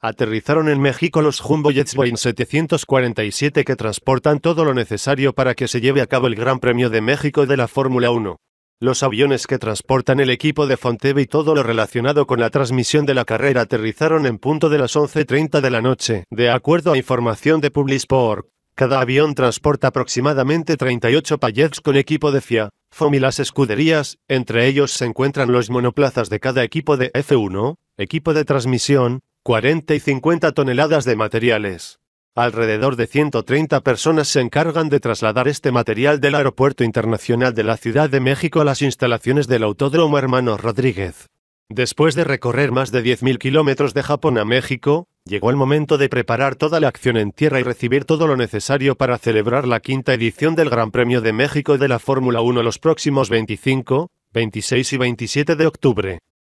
Aterrizaron en México los Jumbo Jets Boeing 747 que transportan todo lo necesario para que se lleve a cabo el Gran Premio de México de la Fórmula 1. Los aviones que transportan el equipo de Fonteve y todo lo relacionado con la transmisión de la carrera aterrizaron en punto de las 11.30 de la noche, de acuerdo a información de Publisport. Cada avión transporta aproximadamente 38 payets con equipo de FIA, FOM y las escuderías, entre ellos se encuentran los monoplazas de cada equipo de F1, equipo de transmisión, 40 y 50 toneladas de materiales. Alrededor de 130 personas se encargan de trasladar este material del Aeropuerto Internacional de la Ciudad de México a las instalaciones del Autódromo Hermano Rodríguez. Después de recorrer más de 10.000 kilómetros de Japón a México, llegó el momento de preparar toda la acción en tierra y recibir todo lo necesario para celebrar la quinta edición del Gran Premio de México de la Fórmula 1 los próximos 25, 26 y 27 de octubre.